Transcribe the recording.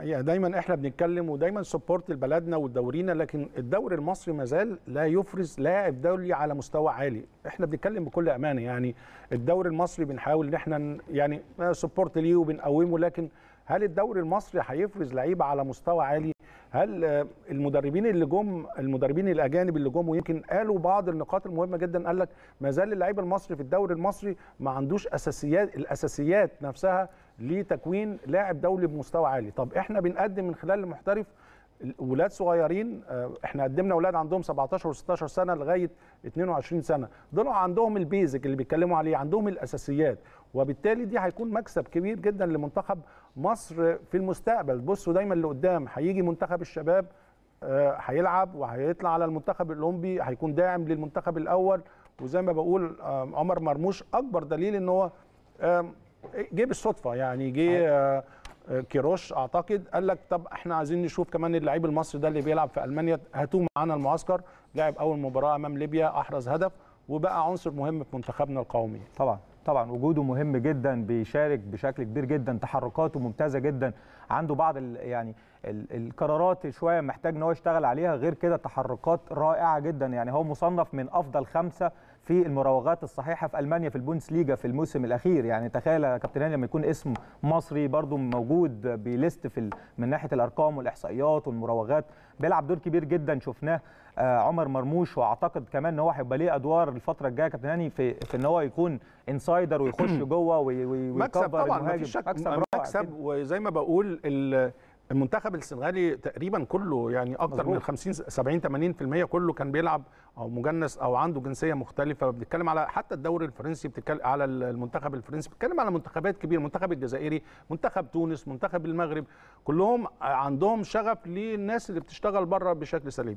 يعني دايما احنا بنتكلم ودايما سبورت لبلدنا ودورينا لكن الدوري المصري ما زال لا يفرز لاعب دولي على مستوى عالي احنا بنتكلم بكل امانه يعني الدوري المصري بنحاول ان احنا يعني سبورت ليه وبنقومه لكن هل الدوري المصري هيفرز لعيبه على مستوى عالي هل المدربين اللي جم المدربين الاجانب اللي جم ويمكن قالوا بعض النقاط المهمه جدا قال لك ما زال اللعيب المصري في الدوري المصري ما عندوش اساسيات الاساسيات نفسها لتكوين لاعب دولي بمستوى عالي طب احنا بنقدم من خلال المحترف ولاد صغيرين آه، احنا قدمنا ولاد عندهم 17 و16 سنه لغايه 22 سنه دول عندهم البيزك اللي بيتكلموا عليه عندهم الاساسيات وبالتالي دي هيكون مكسب كبير جدا لمنتخب مصر في المستقبل بصوا دايما لقدام هيجي منتخب الشباب آه، هيلعب وهيطلع على المنتخب الاولمبي هيكون داعم للمنتخب الاول وزي ما بقول آه، عمر مرموش اكبر دليل ان هو جه بالصدفه يعني جه آه، آه، كيروش اعتقد قال لك طب احنا عايزين نشوف كمان اللعيب المصري ده اللي بيلعب في المانيا هاتوه معانا المعسكر لعب اول مباراه امام ليبيا احرز هدف وبقى عنصر مهم في منتخبنا القومي طبعا طبعا وجوده مهم جدا بيشارك بشكل كبير جدا تحركاته ممتازه جدا عنده بعض يعني القرارات شويه محتاج ان هو يشتغل عليها غير كده تحركات رائعه جدا يعني هو مصنف من افضل خمسه في المراوغات الصحيحه في المانيا في ليجا في الموسم الاخير يعني تخيل يا كابتن هاني لما يكون اسم مصري برضو موجود بليست في من ناحيه الارقام والاحصائيات والمراوغات بيلعب دور كبير جدا شفناه آه، عمر مرموش واعتقد كمان ان هو هيبقى ليه ادوار الفتره الجايه كابتن هاني في, في ان هو يكون انسايدر ويخش جوه ويكبر مكسب طبعا مفيش شك مكسب, مكسب وزي ما بقول المنتخب السنغالي تقريبا كله يعني اكتر مزبوط. من 50 70 80% كله كان بيلعب او مجنس او عنده جنسيه مختلفه بنتكلم على حتى الدوري الفرنسي بتتكلم على المنتخب الفرنسي بتتكلم على منتخبات كبيره المنتخب الجزائري منتخب تونس منتخب المغرب كلهم عندهم شغف للناس اللي بتشتغل بره بشكل سليم